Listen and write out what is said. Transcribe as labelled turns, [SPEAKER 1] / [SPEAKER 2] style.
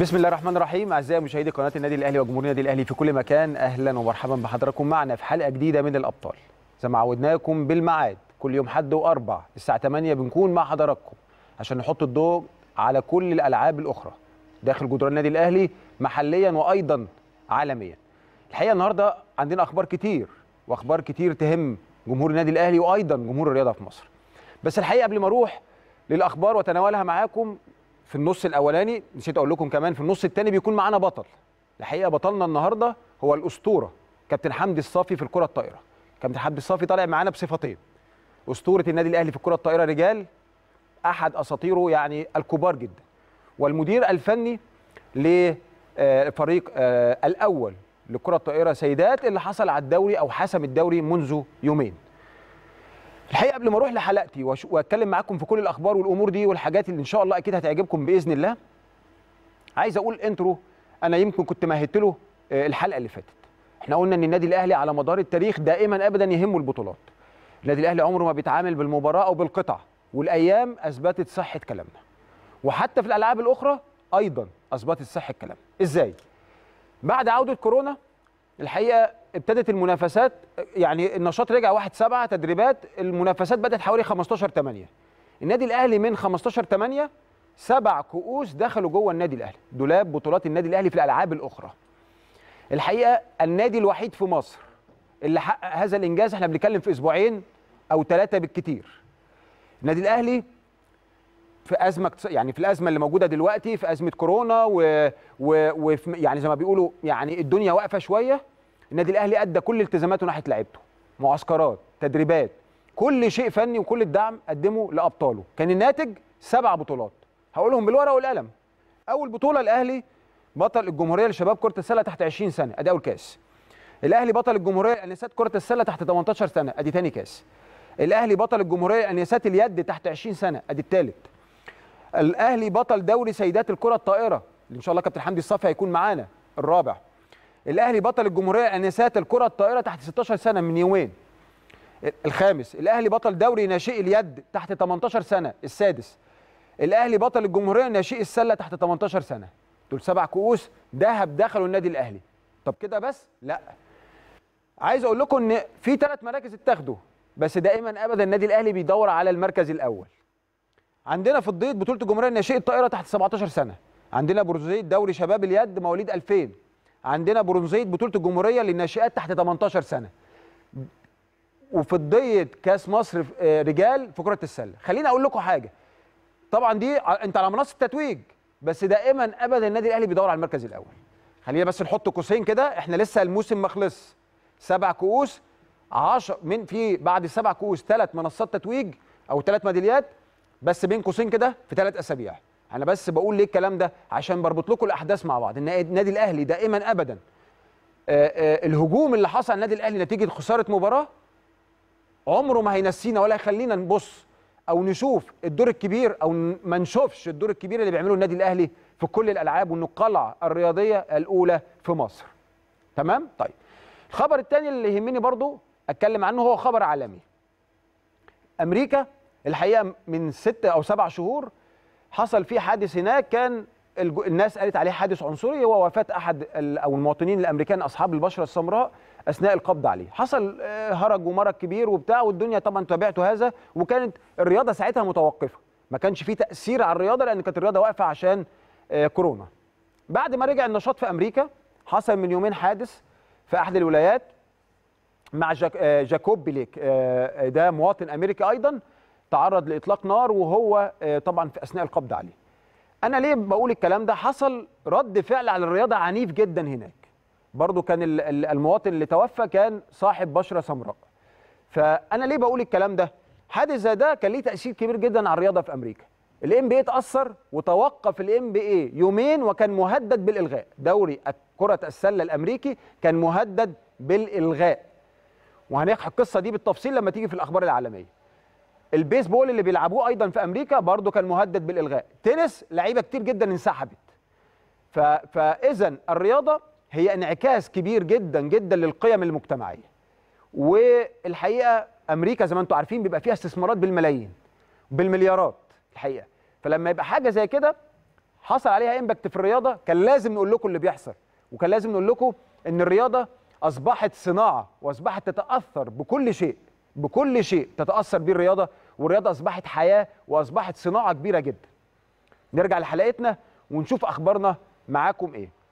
[SPEAKER 1] بسم الله الرحمن الرحيم اعزائي مشاهدي قناه النادي الاهلي وجمهور النادي الاهلي في كل مكان اهلا ومرحبا بحضراتكم معنا في حلقه جديده من الابطال زي ما عودناكم بالميعاد كل يوم حد واربع الساعه 8 بنكون مع حضراتكم عشان نحط الضوء على كل الالعاب الاخرى داخل جدران النادي الاهلي محليا وايضا عالميا الحقيقه النهارده عندنا اخبار كتير واخبار كتير تهم جمهور النادي الاهلي وايضا جمهور الرياضه في مصر بس الحقيقه قبل ما اروح للاخبار وتناولها معاكم في النص الاولاني نسيت اقول لكم كمان في النص الثاني بيكون معانا بطل الحقيقه بطلنا النهارده هو الاسطوره كابتن حمدي الصافي في الكره الطائره كابتن حمدي الصافي طالع معانا بصفتين اسطوره النادي الاهلي في الكره الطائره رجال احد اساطيره يعني الكبار جدا والمدير الفني آه، لفريق آه، الاول لكره الطائره سيدات اللي حصل على الدوري او حسم الدوري منذ يومين الحقيقه قبل ما اروح لحلقتي واتكلم معاكم في كل الاخبار والامور دي والحاجات اللي ان شاء الله اكيد هتعجبكم باذن الله عايز اقول انترو انا يمكن كنت مهدت له آه، الحلقه اللي فاتت احنا قلنا ان النادي الاهلي على مدار التاريخ دائما ابدا يهمه البطولات النادي الاهلي عمره ما بيتعامل بالمباراه او بالقطع والايام اثبتت صحه كلامنا وحتى في الالعاب الاخرى ايضا اثبتت صحه كلامنا ازاي بعد عوده كورونا الحقيقه ابتدت المنافسات يعني النشاط رجع 1 7 تدريبات المنافسات بدات حوالي 15 8 النادي الاهلي من 15 8 سبع كؤوس دخلوا جوه النادي الاهلي دولاب بطولات النادي الاهلي في الالعاب الاخرى الحقيقه النادي الوحيد في مصر اللي حقق هذا الانجاز احنا بنتكلم في اسبوعين او ثلاثه بالكتير النادي الاهلي في ازمه يعني في الازمه اللي موجوده دلوقتي في ازمه كورونا و, و... و... يعني زي ما بيقولوا يعني الدنيا واقفه شويه النادي الاهلي ادى كل التزاماته ناحيه لعيبته معسكرات تدريبات كل شيء فني وكل الدعم قدمه لابطاله كان الناتج سبع بطولات هقولهم بالورقه والقلم اول بطوله الاهلي بطل الجمهوريه لشباب كره السله تحت 20 سنه ادي اول كاس الاهلي بطل الجمهوريه لانسات كره السله تحت 18 سنه ادي ثاني كاس الاهلي بطل الجمهوريه انسات اليد تحت 20 سنه ادي الثالث الاهلي بطل دوري سيدات الكره الطائره اللي ان شاء الله كابتن حمدي الصافي هيكون معانا الرابع الاهلي بطل الجمهوريه انسات الكره الطائره تحت 16 سنه من يومين الخامس الاهلي بطل دوري ناشئي اليد تحت 18 سنه السادس الاهلي بطل الجمهوريه ناشئي السله تحت 18 سنه دول سبع كؤوس ذهب دخلوا النادي الاهلي طب كده بس لا عايز اقول لكم ان في ثلاث مراكز اتاخدوا بس دائما ابدا النادي الاهلي بيدور على المركز الاول عندنا في الضيط بطوله الجمهوريه الناشئه الطائره تحت 17 سنه عندنا برونزيه دوري شباب اليد مواليد 2000 عندنا برونزيه بطوله الجمهوريه للناشئات تحت 18 سنه وفي الضيط كاس مصر آه، رجال في كره السله خليني اقول لكم حاجه طبعا دي انت على منصه التتويج بس دائما ابدا النادي الاهلي بيدور على المركز الاول خلينا بس نحط قوسين كده احنا لسه الموسم ما خلص سبع كؤوس 10 من في بعد السبع كؤوس ثلاث منصات تتويج او ثلاث ميداليات بس بين قوسين كده في ثلاث اسابيع انا بس بقول ليه الكلام ده عشان بربط لكم الاحداث مع بعض النادي الاهلي دائما ابدا آه، آه، الهجوم اللي حصل النادي الاهلي نتيجه خساره مباراه عمره ما هينسينا ولا هيخلينا نبص او نشوف الدور الكبير او ما نشوفش الدور الكبير اللي بيعمله النادي الاهلي في كل الالعاب وانه القلعه الرياضيه الاولى في مصر تمام طيب الخبر الثاني اللي يهمني برضو اتكلم عنه هو خبر عالمي امريكا الحقيقه من ست او سبع شهور حصل في حادث هناك كان الناس قالت عليه حادث عنصري هو وفاه احد او المواطنين الامريكان اصحاب البشره السمراء اثناء القبض عليه حصل آه، هرج ومرج كبير وبتاع والدنيا طبعا تابعته هذا وكانت الرياضه ساعتها متوقفه ما كانش في تاثير على الرياضه لان كانت الرياضه واقفه عشان آه، كورونا بعد ما رجع النشاط في امريكا حصل من يومين حادث في احد الولايات مع آه، جاكوب بليك ده مواطن امريكي ايضا تعرض لاطلاق نار وهو آه، طبعا في اثناء القبض عليه انا ليه بقول الكلام ده حصل رد فعل على الرياضه عنيف جدا هناك برضو كان المواطن اللي توفى كان صاحب بشره سمراء فانا ليه بقول الكلام ده حادث زي ده كان ليه تاثير كبير جدا على الرياضه في امريكا الام بي اتاثر وتوقف الام بي اي يومين وكان مهدد بالالغاء دوري كره السله الامريكي كان مهدد بالالغاء وهنحكي القصه دي بالتفصيل لما تيجي في الاخبار العالميه البيسبول اللي بيلعبوه ايضا في امريكا برضه كان مهدد بالالغاء تنس لعيبه كتير جدا انسحبت فاذا الرياضه هي انعكاس كبير جدا جدا للقيم المجتمعيه والحقيقه امريكا زي ما انتم عارفين بيبقى فيها استثمارات بالملايين بالمليارات الحقيقه فلما يبقى حاجه زي كده حصل عليها امباكت في الرياضه كان لازم نقول لكم اللي بيحصل وكان لازم نقول لكم ان الرياضه اصبحت صناعه واصبحت تتاثر بكل شيء بكل شيء تتاثر بيه الرياضه والرياضه اصبحت حياه واصبحت صناعه كبيره جدا نرجع لحلقتنا ونشوف اخبارنا معاكم ايه